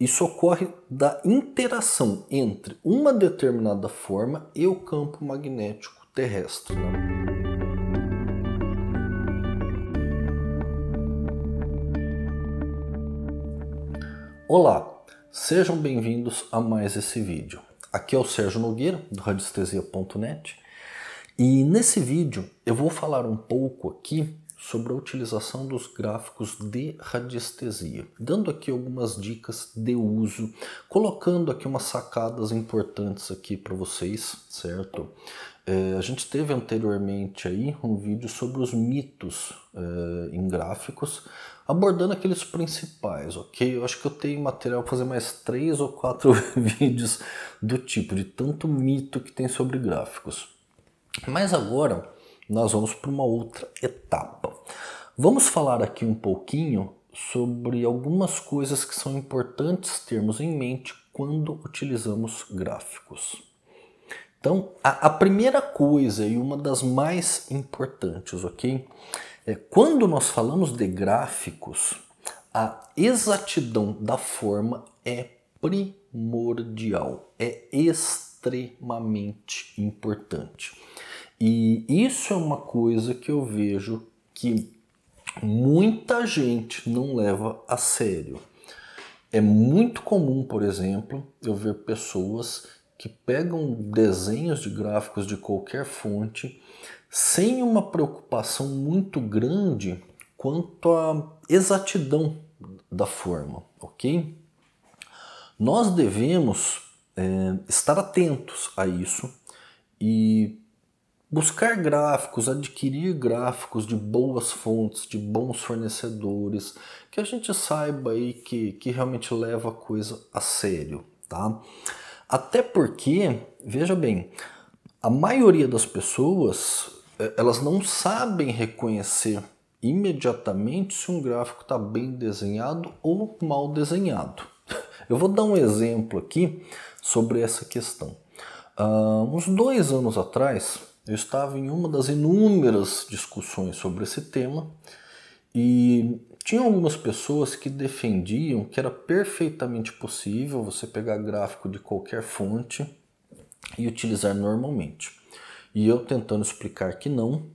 Isso ocorre da interação entre uma determinada forma e o campo magnético terrestre. Né? Olá, sejam bem-vindos a mais esse vídeo. Aqui é o Sérgio Nogueira, do radiestesia.net, e nesse vídeo eu vou falar um pouco aqui sobre a utilização dos gráficos de radiestesia, dando aqui algumas dicas de uso, colocando aqui umas sacadas importantes aqui para vocês, certo? É, a gente teve anteriormente aí um vídeo sobre os mitos é, em gráficos, abordando aqueles principais, ok? Eu acho que eu tenho material para fazer mais três ou quatro vídeos do tipo, de tanto mito que tem sobre gráficos. Mas agora nós vamos para uma outra etapa. Vamos falar aqui um pouquinho sobre algumas coisas que são importantes termos em mente quando utilizamos gráficos. Então, a, a primeira coisa e uma das mais importantes, ok? É, quando nós falamos de gráficos, a exatidão da forma é primordial, é extremamente importante. E isso é uma coisa que eu vejo que muita gente não leva a sério. É muito comum, por exemplo, eu ver pessoas que pegam desenhos de gráficos de qualquer fonte sem uma preocupação muito grande quanto à exatidão da forma, ok? Nós devemos é, estar atentos a isso e Buscar gráficos, adquirir gráficos de boas fontes, de bons fornecedores, que a gente saiba aí que, que realmente leva a coisa a sério, tá? Até porque, veja bem, a maioria das pessoas eh, elas não sabem reconhecer imediatamente se um gráfico está bem desenhado ou mal desenhado. Eu vou dar um exemplo aqui sobre essa questão. Uh, uns dois anos atrás, eu estava em uma das inúmeras discussões sobre esse tema e tinha algumas pessoas que defendiam que era perfeitamente possível você pegar gráfico de qualquer fonte e utilizar normalmente. E eu tentando explicar que não.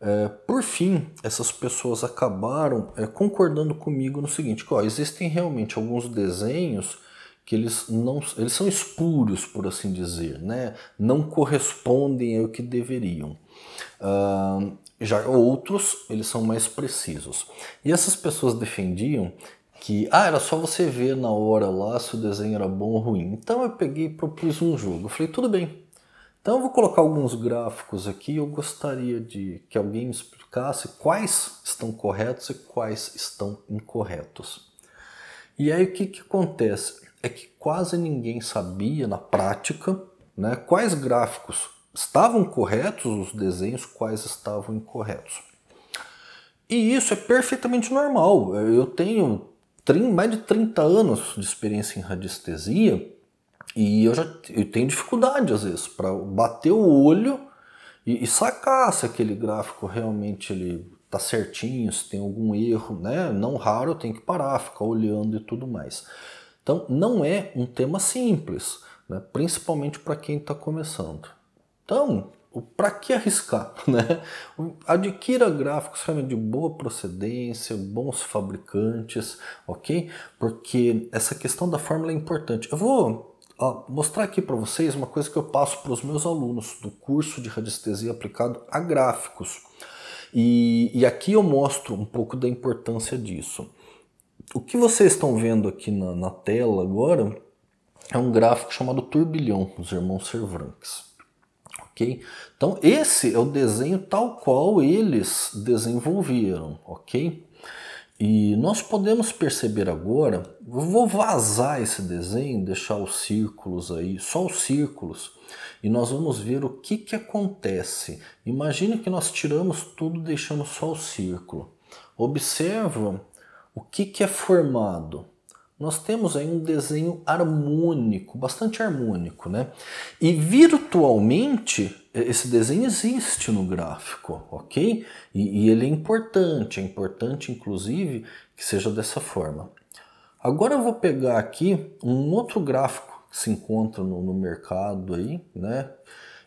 É, por fim, essas pessoas acabaram é, concordando comigo no seguinte: ó, existem realmente alguns desenhos que eles não eles são espúrios, por assim dizer, né? não correspondem ao que deveriam. Uh, já outros, eles são mais precisos. E essas pessoas defendiam que ah, era só você ver na hora lá se o desenho era bom ou ruim. Então eu peguei e propus um jogo. Eu falei, tudo bem. Então eu vou colocar alguns gráficos aqui. Eu gostaria de que alguém me explicasse quais estão corretos e quais estão incorretos. E aí o que, que acontece? é que quase ninguém sabia na prática né, quais gráficos estavam corretos os desenhos, quais estavam incorretos. E isso é perfeitamente normal. Eu tenho mais de 30 anos de experiência em radiestesia e eu já eu tenho dificuldade às vezes para bater o olho e, e, sacar se aquele gráfico realmente ele tá certinho, se tem algum erro, né? Não raro eu tenho que parar, ficar olhando e tudo mais. Então, não é um tema simples, né? principalmente para quem está começando. Então, para que arriscar? Né? Adquira gráficos realmente de boa procedência, bons fabricantes, ok? Porque essa questão da fórmula é importante. Eu vou ó, mostrar aqui para vocês uma coisa que eu passo para os meus alunos do curso de radiestesia aplicado a gráficos. E, e aqui eu mostro um pouco da importância disso. O que vocês estão vendo aqui na, na tela agora é um gráfico chamado turbilhão, os irmãos Cervantes. ok? Então esse é o desenho tal qual eles desenvolveram, ok? E nós podemos perceber agora, vou vazar esse desenho, deixar os círculos aí, só os círculos, e nós vamos ver o que, que acontece. Imagina que nós tiramos tudo, deixamos só o círculo. Observa o que, que é formado? Nós temos aí um desenho harmônico, bastante harmônico, né? E virtualmente esse desenho existe no gráfico, ok? E, e ele é importante, é importante inclusive que seja dessa forma. Agora eu vou pegar aqui um outro gráfico que se encontra no, no mercado aí, né?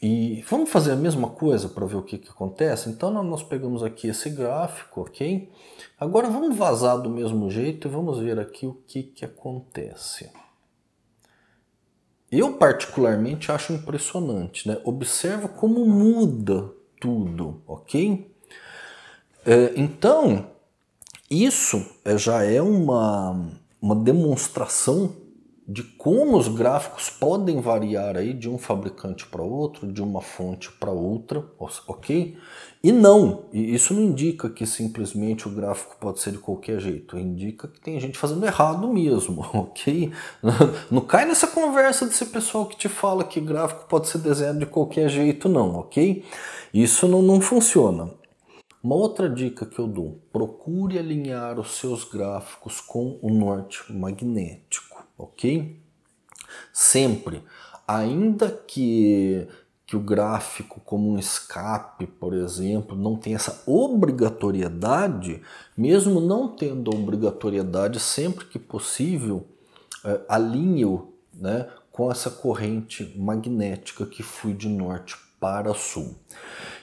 E vamos fazer a mesma coisa para ver o que, que acontece? Então nós pegamos aqui esse gráfico, ok? Agora vamos vazar do mesmo jeito e vamos ver aqui o que, que acontece. Eu particularmente acho impressionante, né? Observa como muda tudo, ok? É, então, isso é, já é uma, uma demonstração de como os gráficos podem variar aí de um fabricante para outro, de uma fonte para outra, ok? E não, isso não indica que simplesmente o gráfico pode ser de qualquer jeito, indica que tem gente fazendo errado mesmo, ok? Não cai nessa conversa desse pessoal que te fala que gráfico pode ser desenhado de qualquer jeito, não, ok? Isso não, não funciona. Uma outra dica que eu dou, procure alinhar os seus gráficos com o norte magnético ok? Sempre, ainda que, que o gráfico como um escape, por exemplo, não tenha essa obrigatoriedade, mesmo não tendo obrigatoriedade, sempre que possível, é, alinhe-o né, com essa corrente magnética que flui de norte para sul.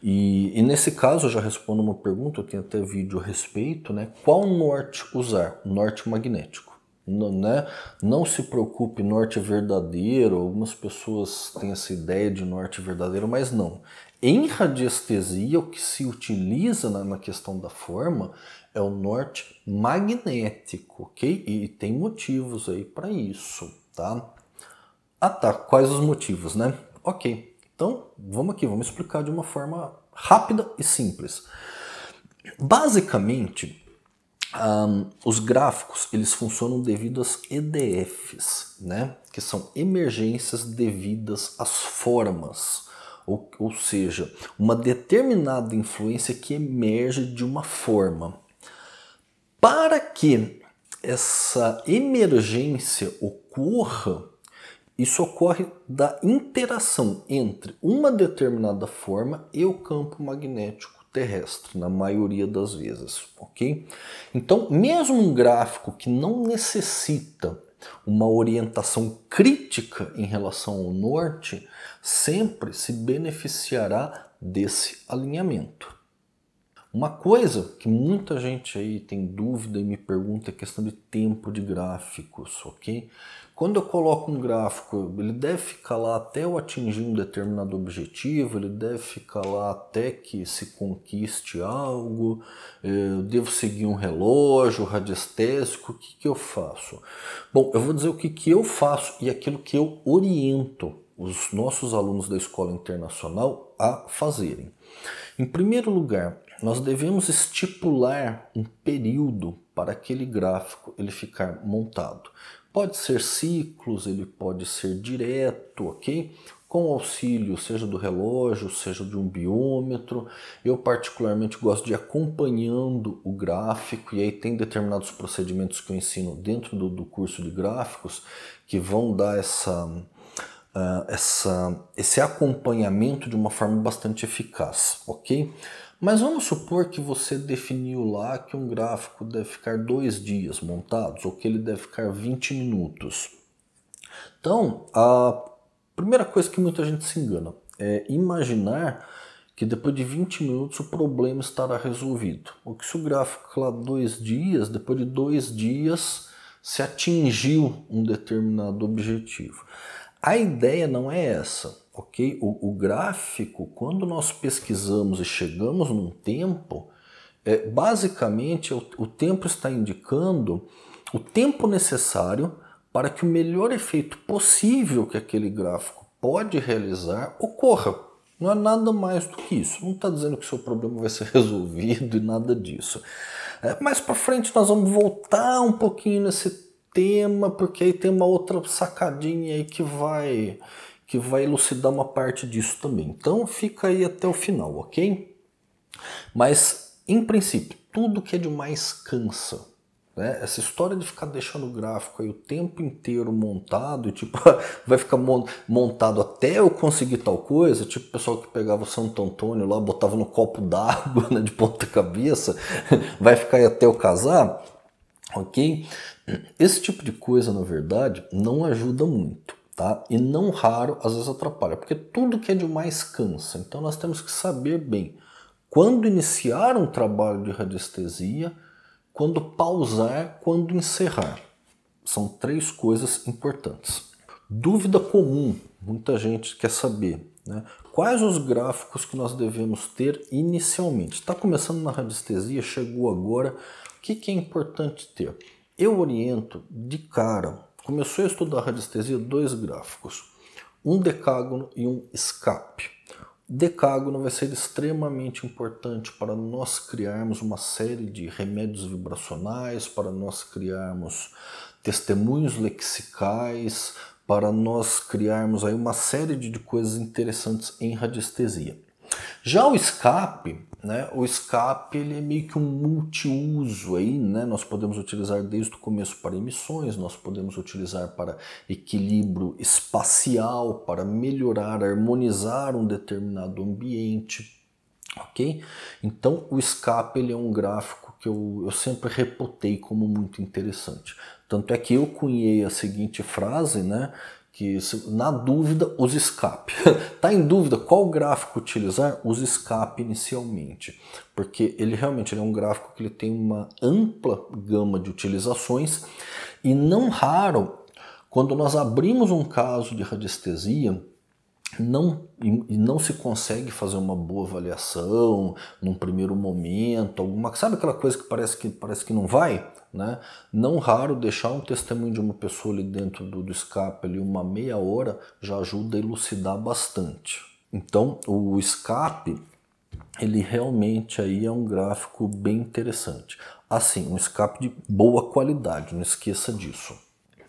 E, e, nesse caso, eu já respondo uma pergunta, eu tenho até vídeo a respeito, né? Qual norte usar? norte magnético não, né? não se preocupe, norte é verdadeiro. Algumas pessoas têm essa ideia de norte é verdadeiro, mas não. Em radiestesia, o que se utiliza na, na questão da forma é o norte magnético, ok? E, e tem motivos aí para isso, tá? Ah, tá. Quais os motivos, né? Ok. Então, vamos aqui, vamos explicar de uma forma rápida e simples. Basicamente, um, os gráficos eles funcionam devido às EDFs, né? que são emergências devidas às formas, ou, ou seja, uma determinada influência que emerge de uma forma. Para que essa emergência ocorra, isso ocorre da interação entre uma determinada forma e o campo magnético terrestre, na maioria das vezes, ok? Então, mesmo um gráfico que não necessita uma orientação crítica em relação ao norte, sempre se beneficiará desse alinhamento. Uma coisa que muita gente aí tem dúvida e me pergunta é a questão de tempo de gráficos, ok? Quando eu coloco um gráfico, ele deve ficar lá até eu atingir um determinado objetivo, ele deve ficar lá até que se conquiste algo, eu devo seguir um relógio radiestésico, o que, que eu faço? Bom, eu vou dizer o que, que eu faço e aquilo que eu oriento os nossos alunos da escola internacional a fazerem. Em primeiro lugar, nós devemos estipular um período para aquele gráfico ele ficar montado. Pode ser ciclos, ele pode ser direto, ok? Com auxílio, seja do relógio, seja de um biômetro. Eu particularmente gosto de ir acompanhando o gráfico e aí tem determinados procedimentos que eu ensino dentro do, do curso de gráficos que vão dar essa, uh, essa, esse acompanhamento de uma forma bastante eficaz, ok? Mas vamos supor que você definiu lá que um gráfico deve ficar dois dias montados ou que ele deve ficar 20 minutos. Então, a primeira coisa que muita gente se engana é imaginar que depois de 20 minutos o problema estará resolvido. Ou que se o gráfico lá dois dias, depois de dois dias se atingiu um determinado objetivo. A ideia não é essa ok? O, o, gráfico, quando nós pesquisamos e chegamos num tempo, é, basicamente o, o tempo está indicando o tempo necessário para que o melhor efeito possível que aquele gráfico pode realizar ocorra. Não é nada mais do que isso. Não está dizendo que seu problema vai ser resolvido e nada disso. É, mais para frente nós vamos voltar um pouquinho nesse tema, porque aí tem uma outra sacadinha aí que vai que vai elucidar uma parte disso também. Então fica aí até o final, ok? Mas, em princípio, tudo que é demais cansa. Né? Essa história de ficar deixando o gráfico aí o tempo inteiro montado, tipo, vai ficar montado até eu conseguir tal coisa, tipo o pessoal que pegava o Santo Antônio lá, botava no copo d'água né, de ponta cabeça, vai ficar aí até eu casar, ok? Esse tipo de coisa, na verdade, não ajuda muito. Tá? E não raro, às vezes atrapalha, porque tudo que é demais cansa. Então nós temos que saber bem quando iniciar um trabalho de radiestesia, quando pausar, quando encerrar. São três coisas importantes. Dúvida comum, muita gente quer saber, né? Quais os gráficos que nós devemos ter inicialmente? Está começando na radiestesia, chegou agora. O que, que é importante ter? Eu oriento de cara começou a estudar radiestesia dois gráficos, um decágono e um escape. decágono vai ser extremamente importante para nós criarmos uma série de remédios vibracionais, para nós criarmos testemunhos lexicais, para nós criarmos aí uma série de coisas interessantes em radiestesia. Já o escape, né, o escape ele é meio que um multiuso aí, né? Nós podemos utilizar desde o começo para emissões, nós podemos utilizar para equilíbrio espacial, para melhorar, harmonizar um determinado ambiente, ok? Então o escape ele é um gráfico que eu, eu sempre reputei como muito interessante. Tanto é que eu cunhei a seguinte frase, né? que na dúvida os escape. tá em dúvida qual gráfico utilizar? Os escape inicialmente, porque ele realmente ele é um gráfico que ele tem uma ampla gama de utilizações e não raro quando nós abrimos um caso de radiestesia, não, não se consegue fazer uma boa avaliação num primeiro momento, alguma, sabe aquela coisa que parece que, parece que não vai? Né? Não raro deixar um testemunho de uma pessoa ali dentro do, do escape ali uma meia hora já ajuda a elucidar bastante. Então o escape ele realmente aí é um gráfico bem interessante. Assim, um escape de boa qualidade, não esqueça disso.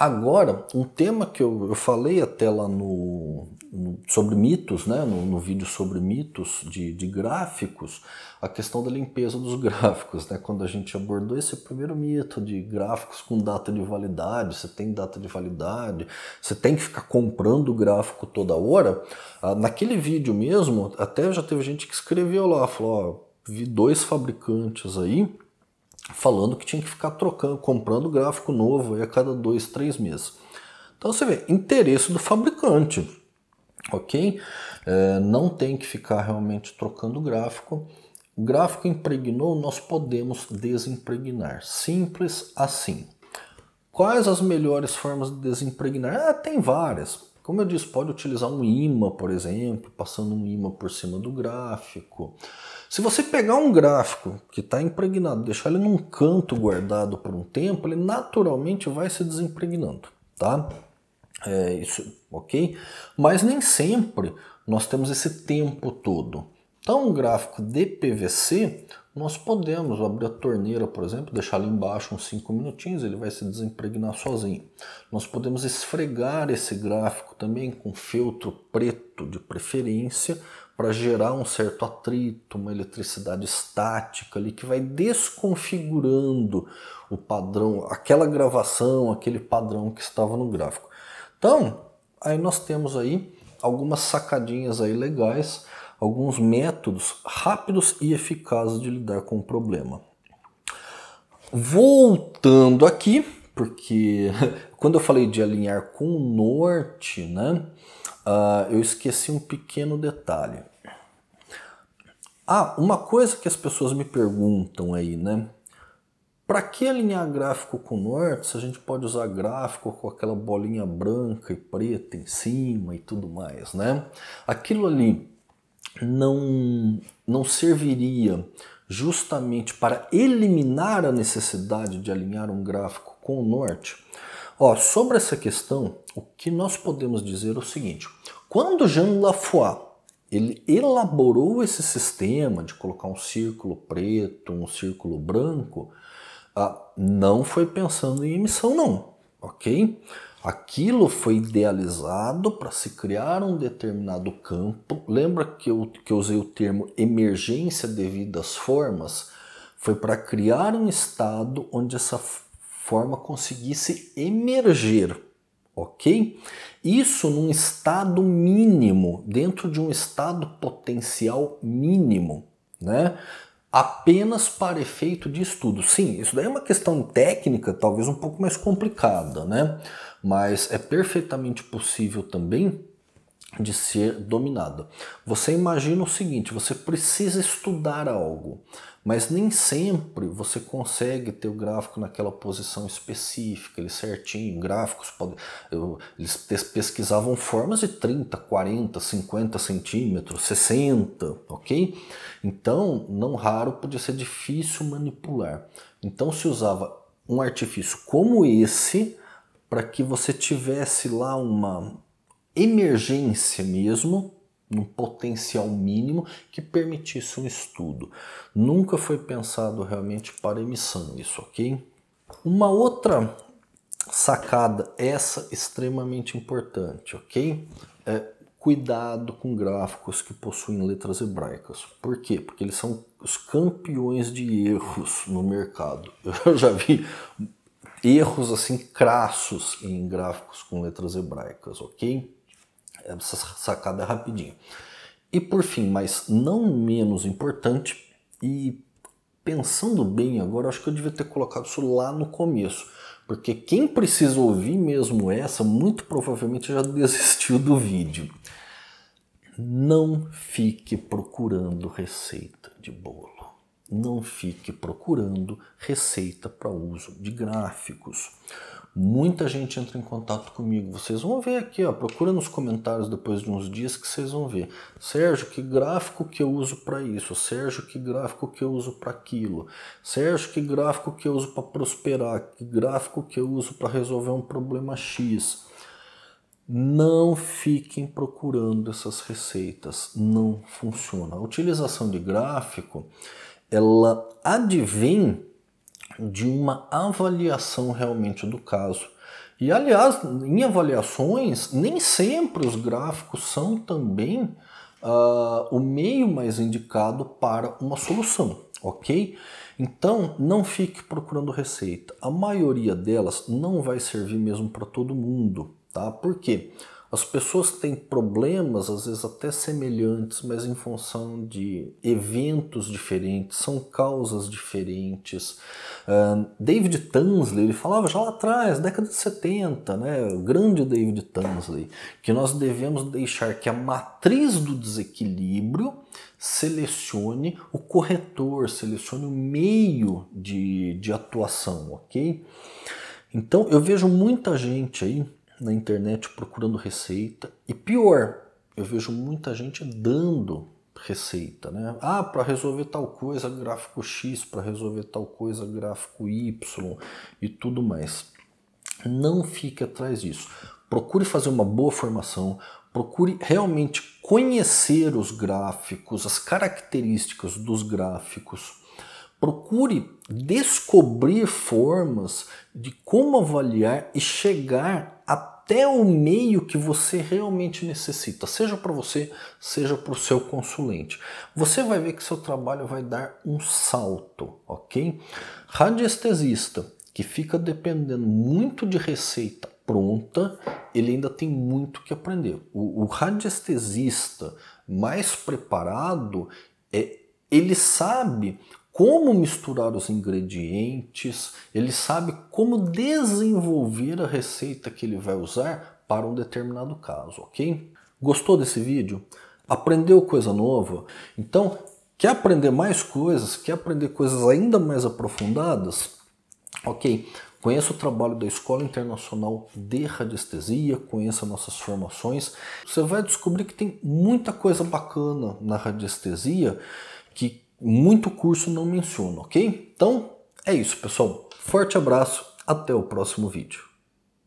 Agora, um tema que eu, eu falei até lá no, no sobre mitos, né, no, no, vídeo sobre mitos de, de gráficos, a questão da limpeza dos gráficos, né, quando a gente abordou esse primeiro mito de gráficos com data de validade, você tem data de validade, você tem que ficar comprando o gráfico toda hora. Ah, naquele vídeo mesmo, até já teve gente que escreveu lá, falou, ó, vi dois fabricantes aí falando que tinha que ficar trocando, comprando gráfico novo a cada dois, três meses. Então você vê, interesse do fabricante, ok? É, não tem que ficar realmente trocando gráfico. O gráfico impregnou, nós podemos desimpregnar. Simples assim. Quais as melhores formas de desimpregnar? Ah, tem várias. Como eu disse, pode utilizar um imã, por exemplo, passando um imã por cima do gráfico. Se você pegar um gráfico que está impregnado, deixar ele num canto guardado por um tempo, ele naturalmente vai se desimpregnando, tá? É isso, ok? Mas nem sempre nós temos esse tempo todo. Então, um gráfico de PVC, nós podemos abrir a torneira, por exemplo, deixar ali embaixo uns 5 minutinhos, ele vai se desempregnar sozinho. Nós podemos esfregar esse gráfico também com feltro preto de preferência para gerar um certo atrito, uma eletricidade estática ali que vai desconfigurando o padrão, aquela gravação, aquele padrão que estava no gráfico. Então, aí nós temos aí algumas sacadinhas aí legais alguns métodos rápidos e eficazes de lidar com o problema. Voltando aqui, porque quando eu falei de alinhar com o norte, né, uh, eu esqueci um pequeno detalhe. Ah, uma coisa que as pessoas me perguntam aí, né? Para que alinhar gráfico com o norte se a gente pode usar gráfico com aquela bolinha branca e preta em cima e tudo mais, né? Aquilo ali não, não serviria justamente para eliminar a necessidade de alinhar um gráfico com o norte? Ó, sobre essa questão, o que nós podemos dizer é o seguinte: quando Jean Lafoy ele elaborou esse sistema de colocar um círculo preto, um círculo branco, ah, não foi pensando em emissão, não, ok? Aquilo foi idealizado para se criar um determinado campo. Lembra que eu, que eu usei o termo emergência devido às formas? Foi para criar um estado onde essa forma conseguisse emerger, ok? Isso num estado mínimo, dentro de um estado potencial mínimo, né? apenas para efeito de estudo. Sim, isso daí é uma questão técnica, talvez um pouco mais complicada, né? mas é perfeitamente possível também de ser dominada. Você imagina o seguinte: você precisa estudar algo, mas nem sempre você consegue ter o gráfico naquela posição específica, ele certinho. Gráficos podem. Eles pesquisavam formas de 30, 40, 50 centímetros, 60, ok? Então, não raro podia ser difícil manipular. Então, se usava um artifício como esse para que você tivesse lá uma emergência mesmo, um potencial mínimo que permitisse um estudo. Nunca foi pensado realmente para emissão, isso ok? Uma outra sacada, essa extremamente importante, ok? É, cuidado com gráficos que possuem letras hebraicas. Por quê? Porque eles são os campeões de erros no mercado. Eu já vi erros assim crassos em gráficos com letras hebraicas, ok? Essa sacada é rapidinha. E por fim, mas não menos importante, e pensando bem agora, acho que eu devia ter colocado isso lá no começo, porque quem precisa ouvir mesmo essa, muito provavelmente já desistiu do vídeo. Não fique procurando receita de bolo não fique procurando receita para uso de gráficos. Muita gente entra em contato comigo. Vocês vão ver aqui, ó, procura nos comentários depois de uns dias que vocês vão ver. Sérgio, que gráfico que eu uso para isso? Sérgio, que gráfico que eu uso para aquilo? Sérgio, que gráfico que eu uso para prosperar? Que gráfico que eu uso para resolver um problema X? Não fiquem procurando essas receitas, não funciona. A utilização de gráfico ela advém de uma avaliação realmente do caso. E aliás, em avaliações, nem sempre os gráficos são também uh, o meio mais indicado para uma solução, ok? Então, não fique procurando receita. A maioria delas não vai servir mesmo para todo mundo, tá? Por quê? Porque as pessoas têm problemas, às vezes até semelhantes, mas em função de eventos diferentes, são causas diferentes. Uh, David Tansley, ele falava já lá atrás, década de 70, né, o grande David Tansley, que nós devemos deixar que a matriz do desequilíbrio selecione o corretor, selecione o meio de, de atuação, ok? Então eu vejo muita gente aí na internet procurando receita. E pior, eu vejo muita gente dando receita, né? Ah, para resolver tal coisa, gráfico X, para resolver tal coisa, gráfico Y e tudo mais. Não fique atrás disso. Procure fazer uma boa formação, procure realmente conhecer os gráficos, as características dos gráficos. Procure descobrir formas de como avaliar e chegar a até o meio que você realmente necessita, seja para você, seja para o seu consulente. Você vai ver que seu trabalho vai dar um salto, ok? Radiestesista que fica dependendo muito de receita pronta, ele ainda tem muito que aprender. O, o radiestesista mais preparado é ele sabe como misturar os ingredientes, ele sabe como desenvolver a receita que ele vai usar para um determinado caso, ok? Gostou desse vídeo? Aprendeu coisa nova? Então, quer aprender mais coisas? Quer aprender coisas ainda mais aprofundadas? Ok, Conheça o trabalho da Escola Internacional de Radiestesia, conheça nossas formações. Você vai descobrir que tem muita coisa bacana na radiestesia que muito curso não menciona, ok? Então é isso, pessoal. Forte abraço, até o próximo vídeo.